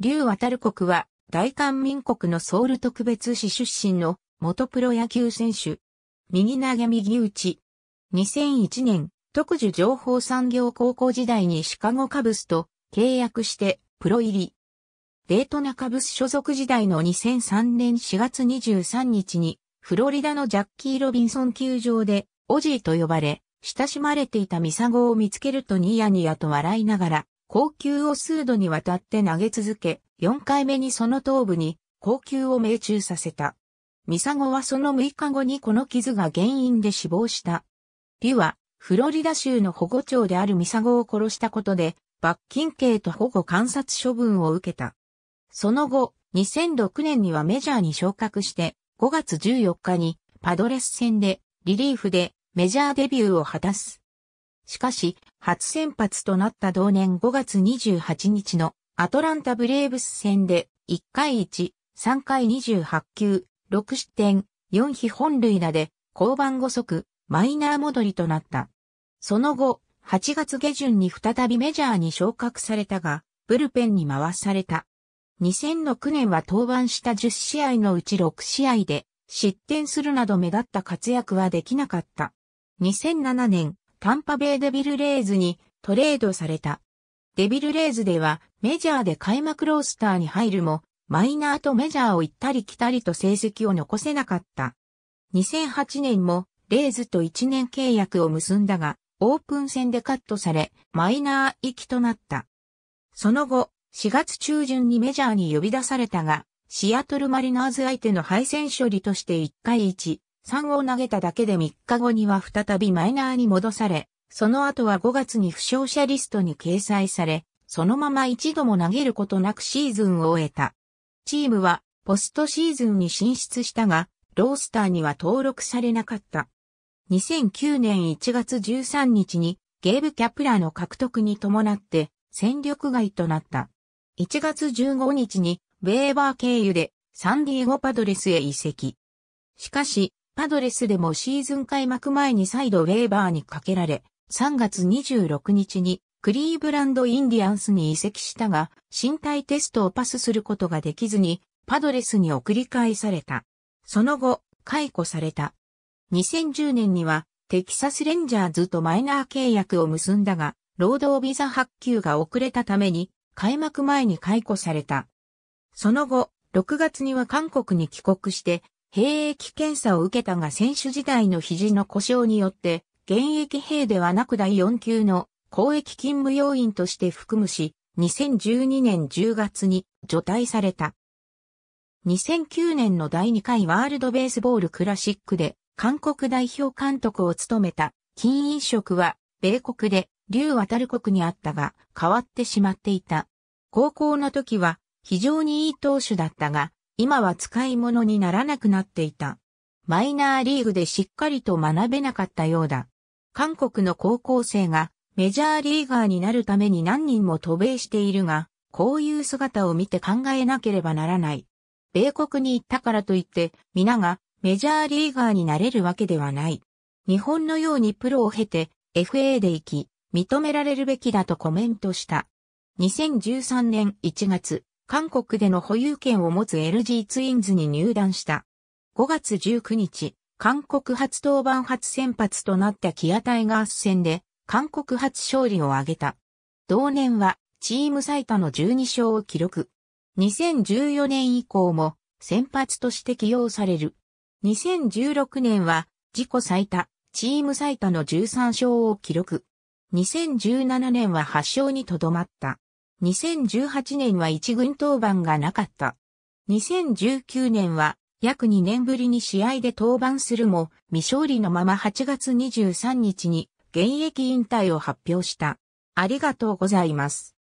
劉渡国は大韓民国のソウル特別市出身の元プロ野球選手。右投げ右打ち。2001年、特需情報産業高校時代にシカゴカブスと契約してプロ入り。デートナカブス所属時代の2003年4月23日にフロリダのジャッキー・ロビンソン球場でオジーと呼ばれ、親しまれていたミサゴを見つけるとニヤニヤと笑いながら高級を数度にわたって投げ続け、4回目にその頭部に高級を命中させた。ミサゴはその6日後にこの傷が原因で死亡した。リュは、フロリダ州の保護長であるミサゴを殺したことで、罰金刑と保護観察処分を受けた。その後、2006年にはメジャーに昇格して、5月14日にパドレス戦でリリーフでメジャーデビューを果たす。しかし、初先発となった同年5月28日のアトランタブレーブス戦で1回1、3回28球、6失点、4非本塁打で、降板後速、マイナー戻りとなった。その後、8月下旬に再びメジャーに昇格されたが、ブルペンに回された。2006年は登板した10試合のうち6試合で、失点するなど目立った活躍はできなかった。2007年、タンパベイデビルレーズにトレードされた。デビルレーズではメジャーで開幕ロースターに入るも、マイナーとメジャーを行ったり来たりと成績を残せなかった。2008年もレーズと1年契約を結んだが、オープン戦でカットされ、マイナー行きとなった。その後、4月中旬にメジャーに呼び出されたが、シアトルマリナーズ相手の敗戦処理として1回1 3を投げただけで3日後には再びマイナーに戻され、その後は5月に負傷者リストに掲載され、そのまま一度も投げることなくシーズンを終えた。チームはポストシーズンに進出したが、ロースターには登録されなかった。2009年1月13日にゲーブ・キャプラーの獲得に伴って戦力外となった。1月15日にウェーバー経由でサンディエゴパドレスへ移籍。しかし、パドレスでもシーズン開幕前に再度ウェーバーにかけられ、3月26日にクリーブランドインディアンスに移籍したが、身体テストをパスすることができずに、パドレスに送り返された。その後、解雇された。2010年には、テキサスレンジャーズとマイナー契約を結んだが、労働ビザ発給が遅れたために、開幕前に解雇された。その後、6月には韓国に帰国して、兵役検査を受けたが選手時代の肘の故障によって、現役兵ではなく第4級の公益勤務要員として服務し、2012年10月に除隊された。2009年の第2回ワールドベースボールクラシックで韓国代表監督を務めた金飲職は米国で劉渡る国にあったが変わってしまっていた。高校の時は非常にいい投手だったが今は使い物にならなくなっていた。マイナーリーグでしっかりと学べなかったようだ。韓国の高校生がメジャーリーガーになるために何人も渡米しているが、こういう姿を見て考えなければならない。米国に行ったからといって、皆がメジャーリーガーになれるわけではない。日本のようにプロを経て FA で行き、認められるべきだとコメントした。2013年1月、韓国での保有権を持つ LG ツインズに入団した。5月19日、韓国初登板初先発となったキアタイガース戦で、韓国初勝利を挙げた。同年は、チーム最多の12勝を記録。2014年以降も、先発として起用される。2016年は、自己最多、チーム最多の13勝を記録。2017年は8勝にとどまった。2018年は一軍登板がなかった。2019年は約2年ぶりに試合で登板するも未勝利のまま8月23日に現役引退を発表した。ありがとうございます。